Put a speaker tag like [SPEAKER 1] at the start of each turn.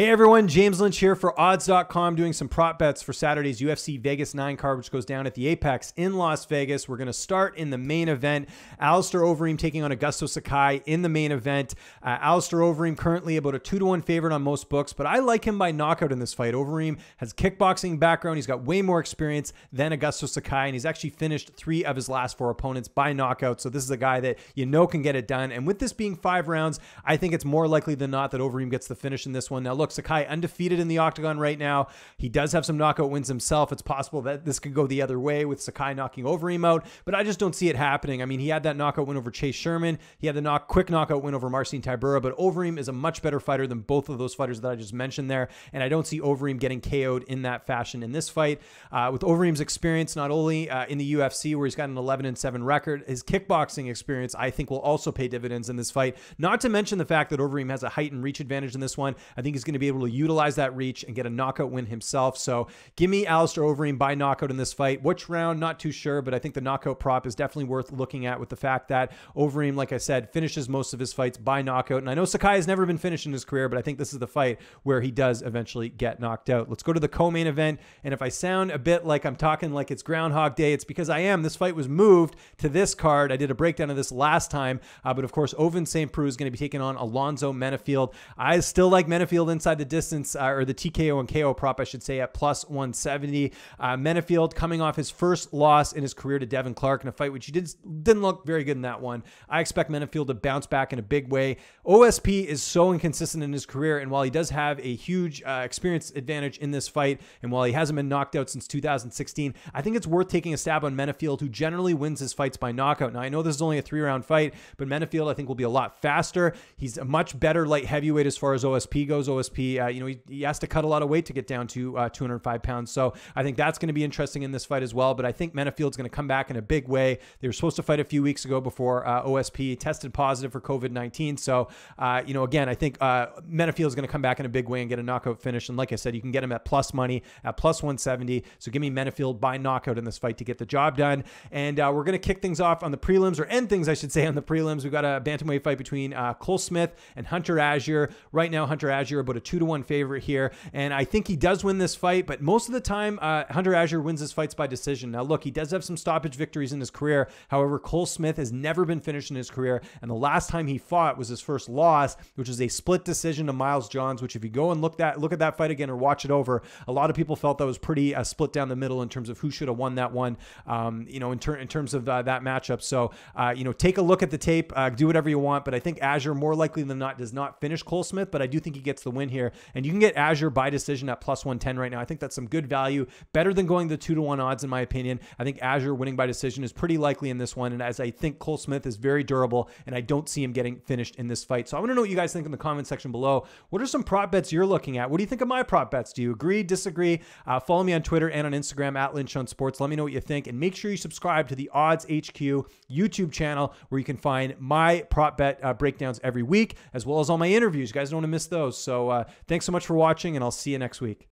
[SPEAKER 1] Hey everyone, James Lynch here for odds.com doing some prop bets for Saturday's UFC Vegas 9 card, which goes down at the Apex in Las Vegas. We're going to start in the main event. Alistair Overeem taking on Augusto Sakai in the main event. Uh, Alistair Overeem currently about a 2 to 1 favorite on most books, but I like him by knockout in this fight. Overeem has kickboxing background. He's got way more experience than Augusto Sakai, and he's actually finished three of his last four opponents by knockout. So this is a guy that you know can get it done. And with this being five rounds, I think it's more likely than not that Overeem gets the finish in this one. Now, look, Alex Sakai undefeated in the octagon right now. He does have some knockout wins himself. It's possible that this could go the other way with Sakai knocking over him out, but I just don't see it happening. I mean, he had that knockout win over Chase Sherman. He had the knock quick knockout win over Marcin Tybura, but Overeem is a much better fighter than both of those fighters that I just mentioned there, and I don't see Overeem getting KO'd in that fashion in this fight. Uh, with Overeem's experience not only uh, in the UFC where he's got an 11 and 7 record, his kickboxing experience I think will also pay dividends in this fight. Not to mention the fact that Overeem has a height and reach advantage in this one. I think he's going to be able to utilize that reach and get a knockout win himself. So give me Alistair Overeem by knockout in this fight. Which round? Not too sure, but I think the knockout prop is definitely worth looking at with the fact that Overeem, like I said, finishes most of his fights by knockout. And I know Sakai has never been finished in his career, but I think this is the fight where he does eventually get knocked out. Let's go to the co-main event. And if I sound a bit like I'm talking like it's Groundhog Day, it's because I am. This fight was moved to this card. I did a breakdown of this last time, uh, but of course, Ovin St. Preux is going to be taking on Alonzo Menafield. I still like Menafield in inside the distance uh, or the TKO and KO prop, I should say, at plus 170. Uh, Menefield coming off his first loss in his career to Devin Clark in a fight which he did, didn't look very good in that one. I expect Menefield to bounce back in a big way. OSP is so inconsistent in his career, and while he does have a huge uh, experience advantage in this fight, and while he hasn't been knocked out since 2016, I think it's worth taking a stab on Menefield, who generally wins his fights by knockout. Now, I know this is only a three round fight, but Menefield, I think, will be a lot faster. He's a much better light heavyweight as far as OSP goes. OSP uh, you know, he, he, has to cut a lot of weight to get down to uh, 205 pounds. So I think that's going to be interesting in this fight as well. But I think Menafield's going to come back in a big way. They were supposed to fight a few weeks ago before uh, OSP tested positive for COVID 19. So, uh, you know, again, I think uh, is going to come back in a big way and get a knockout finish. And like I said, you can get him at plus money at plus 170. So give me Menafield by knockout in this fight to get the job done. And uh, we're going to kick things off on the prelims, or end things, I should say, on the prelims. We've got a bantamweight fight between uh, Cole Smith and Hunter Azure. Right now, Hunter Azure about a a two to one favorite here. And I think he does win this fight, but most of the time, uh, Hunter Azure wins his fights by decision. Now, look, he does have some stoppage victories in his career. However, Cole Smith has never been finished in his career. And the last time he fought was his first loss, which was a split decision to Miles Johns, which if you go and look that look at that fight again or watch it over, a lot of people felt that was pretty uh, split down the middle in terms of who should have won that one, um, you know, in, ter- in terms of uh, that matchup. So, uh, you know, take a look at the tape, uh, do whatever you want. But I think Azure more likely than not does not finish Cole Smith, but I do think he gets the win here. And you can get Azure by decision at plus 110 right now. I think that's some good value, better than going the two to one odds, in my opinion. I think Azure winning by decision is pretty likely in this one. And as I think Cole Smith is very durable, and I don't see him getting finished in this fight. So I want to know what you guys think in the comment section below. What are some prop bets you're looking at? What do you think of my prop bets? Do you agree, disagree? Uh, follow me on Twitter and on Instagram at Lynch on Sports. Let me know what you think. And make sure you subscribe to the Odds HQ YouTube channel where you can find my prop bet uh, breakdowns every week, as well as all my interviews. You guys don't want to miss those. So, uh, uh, thanks so much for watching, and I'll see you next week.